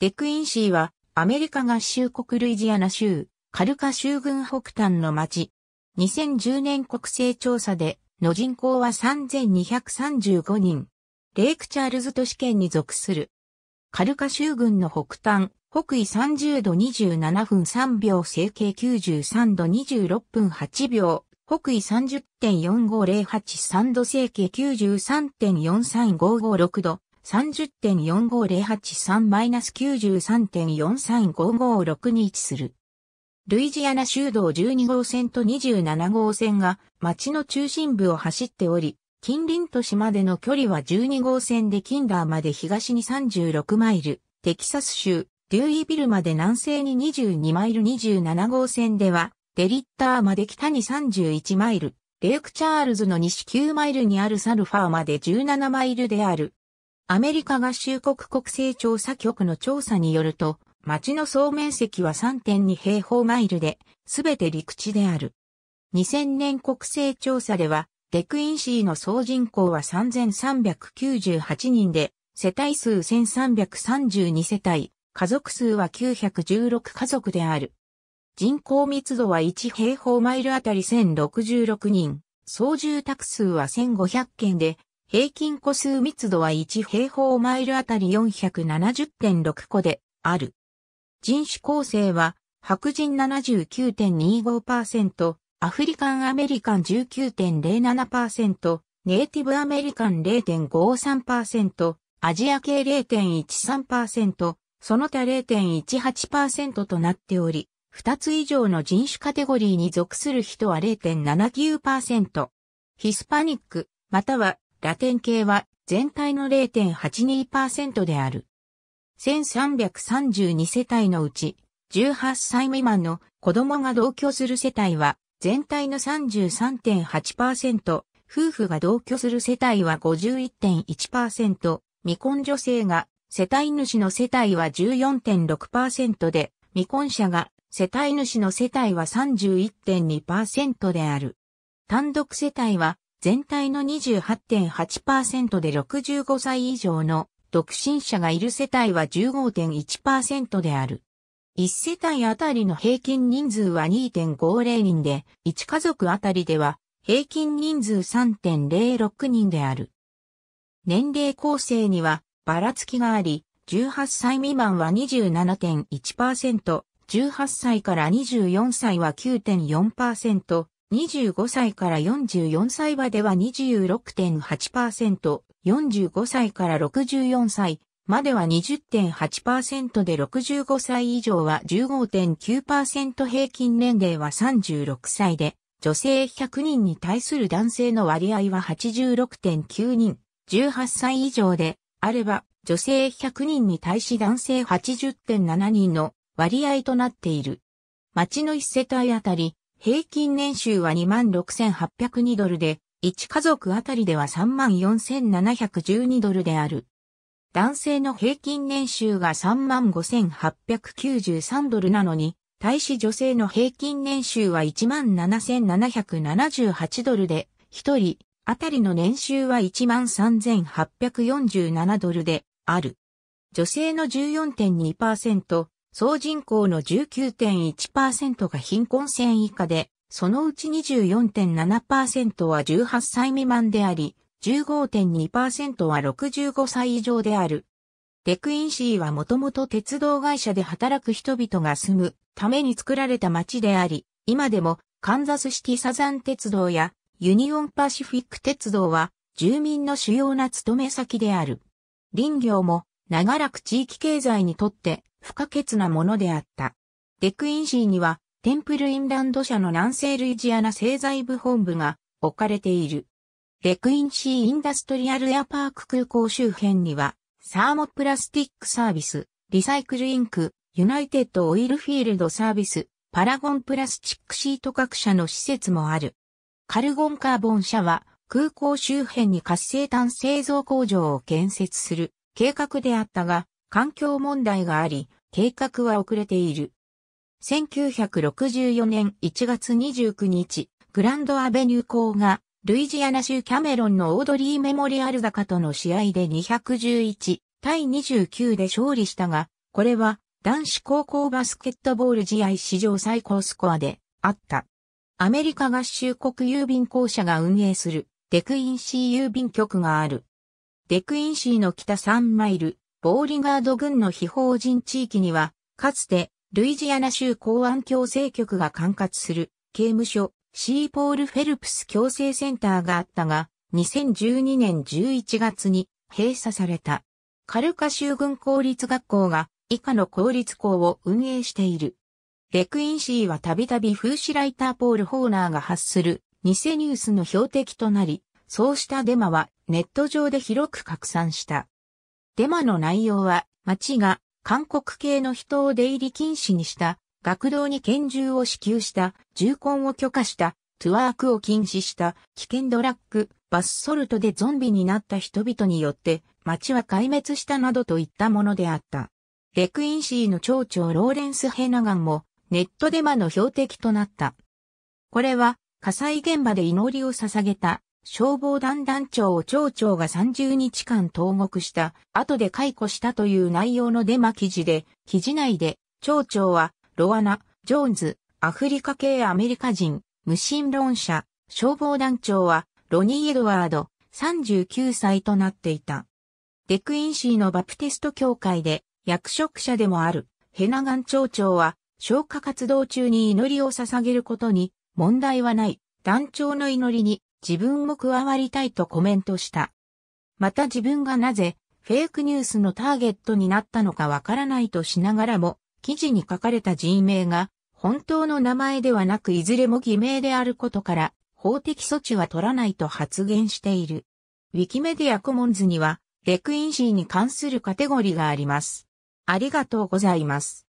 デクインシーは、アメリカ合衆国ルイジアナ州、カルカ州軍北端の町。2010年国勢調査で、の人口は3235人。レイクチャールズ都市圏に属する。カルカ州軍の北端、北緯30度27分3秒、整形93度26分8秒、北緯30.4508 3度、整形93.43556度、30.45083-93.43556に位置する。ルイジアナ州道12号線と27号線が町の中心部を走っており、近隣都市までの距離は12号線でキンダーまで東に36マイル、テキサス州、デューイビルまで南西に22マイル27号線では、デリッターまで北に31マイル、レイクチャールズの西9マイルにあるサルファーまで17マイルである。アメリカ合衆国国勢調査局の調査によると、町の総面積は3.2平方マイルで、すべて陸地である。2000年国勢調査では、デクインシーの総人口は3398人で、世帯数1332世帯、家族数は916家族である。人口密度は1平方マイルあたり1066人、総住宅数は1500件で、平均個数密度は1平方マイルあたり470.6個である。人種構成は白人79.25%、アフリカンアメリカン19.07%、ネイティブアメリカン0.53%、アジア系0.13%、その他0.18%となっており、2つ以上の人種カテゴリーに属する人は0.79%。ヒスパニック、またはラテン系は全体の0.82%である。1332世帯のうち、18歳未満の子供が同居する世帯は、全体の33.8%、夫婦が同居する世帯は51.1%、未婚女性が世帯主の世帯は14.6%で、未婚者が世帯主の世帯は31.2%である。単独世帯は全体の28.8%で65歳以上の独身者がいる世帯は15.1%である。1世帯あたりの平均人数は2.50人で、1家族あたりでは平均人数3.06人である。年齢構成にはばらつきがあり、18歳未満は27.1%、18歳から24歳は9.4%、25歳から44歳までは26.8%、45歳から64歳までは20.8%で65歳以上は15.9%平均年齢は36歳で、女性100人に対する男性の割合は86.9人、18歳以上であれば、女性100人に対し男性80.7人の割合となっている。町の1世帯あたり平均年収は26,802ドルで、1家族あたりでは34,712ドルである。男性の平均年収が35,893ドルなのに、対し女性の平均年収は17,778ドルで、1人あたりの年収は13,847ドルである。女性の14.2%、総人口の19.1%が貧困線以下で、そのうち24.7%は18歳未満であり、15.2%は65歳以上である。デクインシーはもともと鉄道会社で働く人々が住むために作られた街であり、今でもカンザスシティサザン鉄道やユニオンパシフィック鉄道は住民の主要な勤め先である。林業も長らく地域経済にとって不可欠なものであった。デクインシーには、テンプルインランド社の南西ルイジアナ製材部本部が置かれている。デクインシーインダストリアルエアパーク空港周辺には、サーモプラスティックサービス、リサイクルインク、ユナイテッドオイルフィールドサービス、パラゴンプラスチックシート各社の施設もある。カルゴンカーボン社は空港周辺に活性炭製造工場を建設する計画であったが、環境問題があり、計画は遅れている。1964年1月29日、グランドアベニュー校が、ルイジアナ州キャメロンのオードリーメモリアル高との試合で211対29で勝利したが、これは男子高校バスケットボール試合史上最高スコアであった。アメリカ合衆国郵便公社が運営するデクインシー郵便局がある。デクインシーの北3マイル、ボーリガード軍の非法人地域には、かつて、ルイジアナ州公安強制局が管轄する刑務所、シーポール・フェルプス強制センターがあったが、2012年11月に閉鎖された。カルカ州軍公立学校が以下の公立校を運営している。レクインシーはたびたび風刺ライターポール・ホーナーが発する偽ニュースの標的となり、そうしたデマはネット上で広く拡散した。デマの内容は、町が韓国系の人を出入り禁止にした、学童に拳銃を支給した、銃痕を許可した、トゥワークを禁止した、危険ドラッグ、バスソルトでゾンビになった人々によって、町は壊滅したなどといったものであった。レクインシーの町長ローレンス・ヘナガンも、ネットデマの標的となった。これは、火災現場で祈りを捧げた消防団団長を町長が30日間投獄した後で解雇したという内容のデマ記事で、記事内で町長はロアナ、ジョーンズ、アフリカ系アメリカ人、無神論者、消防団長はロニー・エドワード、39歳となっていた。デクインシーのバプテスト教会で役職者でもあるヘナガン町長は消火活動中に祈りを捧げることに問題はない団長の祈りに自分も加わりたいとコメントした。また自分がなぜフェイクニュースのターゲットになったのかわからないとしながらも、記事に書かれた人名が本当の名前ではなくいずれも偽名であることから、法的措置は取らないと発言している。ウィキメディアコモンズには、レクインシーに関するカテゴリーがあります。ありがとうございます。